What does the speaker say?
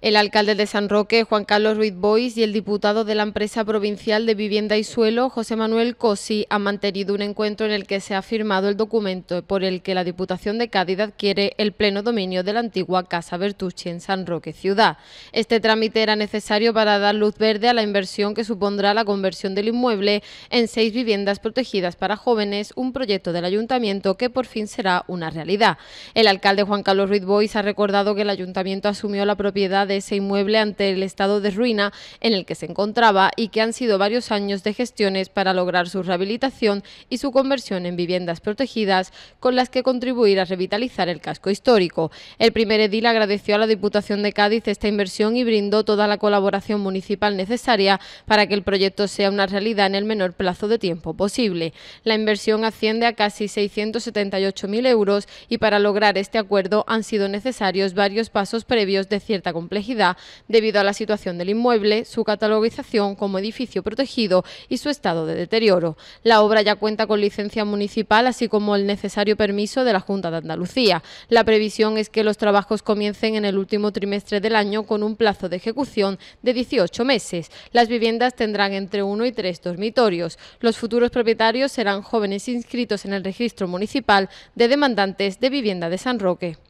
El alcalde de San Roque, Juan Carlos Ruiz Bois, y el diputado de la empresa provincial de vivienda y suelo, José Manuel Cosi, han mantenido un encuentro en el que se ha firmado el documento por el que la Diputación de Cádiz adquiere el pleno dominio de la antigua Casa Bertucci en San Roque Ciudad. Este trámite era necesario para dar luz verde a la inversión que supondrá la conversión del inmueble en seis viviendas protegidas para jóvenes, un proyecto del ayuntamiento que por fin será una realidad. El alcalde Juan Carlos Ruiz Bois ha recordado que el ayuntamiento asumió la propiedad de ese inmueble ante el estado de ruina en el que se encontraba y que han sido varios años de gestiones para lograr su rehabilitación y su conversión en viviendas protegidas con las que contribuir a revitalizar el casco histórico. El primer edil agradeció a la Diputación de Cádiz esta inversión y brindó toda la colaboración municipal necesaria para que el proyecto sea una realidad en el menor plazo de tiempo posible. La inversión asciende a casi 678.000 euros y para lograr este acuerdo han sido necesarios varios pasos previos de cierta complejidad debido a la situación del inmueble, su catalogización como edificio protegido y su estado de deterioro. La obra ya cuenta con licencia municipal, así como el necesario permiso de la Junta de Andalucía. La previsión es que los trabajos comiencen en el último trimestre del año con un plazo de ejecución de 18 meses. Las viviendas tendrán entre uno y tres dormitorios. Los futuros propietarios serán jóvenes inscritos en el registro municipal de demandantes de vivienda de San Roque.